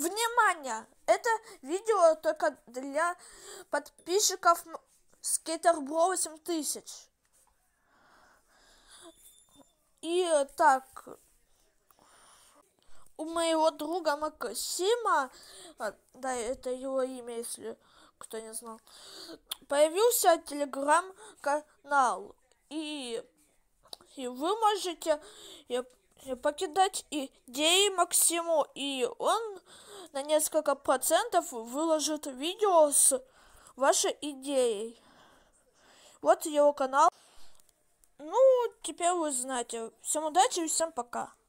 Внимание! Это видео только для подписчиков Skaterbro ну, 8000. И так, у моего друга Максима, а, да, это его имя, если кто не знал, появился телеграм-канал. И, и вы можете Э, покидать идеи Максиму, и он на несколько процентов выложит видео с вашей идеей. Вот его канал. Ну, теперь вы знаете. Всем удачи и всем пока.